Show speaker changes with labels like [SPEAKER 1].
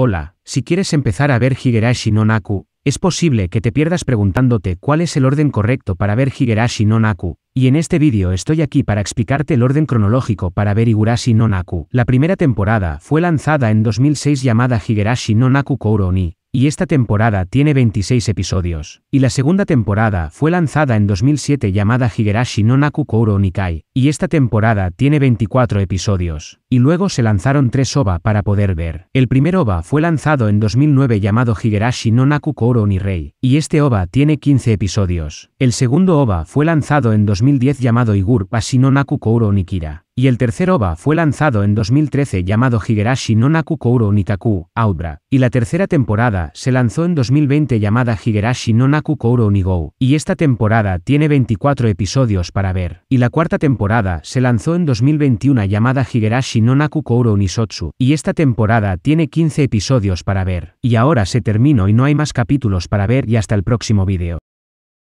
[SPEAKER 1] Hola, si quieres empezar a ver Higerashi no Naku, es posible que te pierdas preguntándote cuál es el orden correcto para ver Higerashi no Naku, y en este vídeo estoy aquí para explicarte el orden cronológico para ver Higurashi no Naku. La primera temporada fue lanzada en 2006 llamada Higerashi no Naku Kourouni, y esta temporada tiene 26 episodios. Y la segunda temporada fue lanzada en 2007 llamada Higerashi no Naku Kouro Nikai, y esta temporada tiene 24 episodios. Y luego se lanzaron tres OVA para poder ver. El primer OVA fue lanzado en 2009 llamado Higerashi no Naku Kouro Nirei, y este OVA tiene 15 episodios. El segundo OVA fue lanzado en 2010 llamado Igur no Naku Kouro Nikira, y el tercer OVA fue lanzado en 2013 llamado Higerashi no Naku Kouro Nikaku, Outbra, y la tercera temporada se lanzó en 2020 llamada Higerashi no Naku ni y esta temporada tiene 24 episodios para ver. Y la cuarta temporada se lanzó en 2021 llamada Higerashi no Naku Kouro y esta temporada tiene 15 episodios para ver. Y ahora se terminó y no hay más capítulos para ver y hasta el próximo vídeo.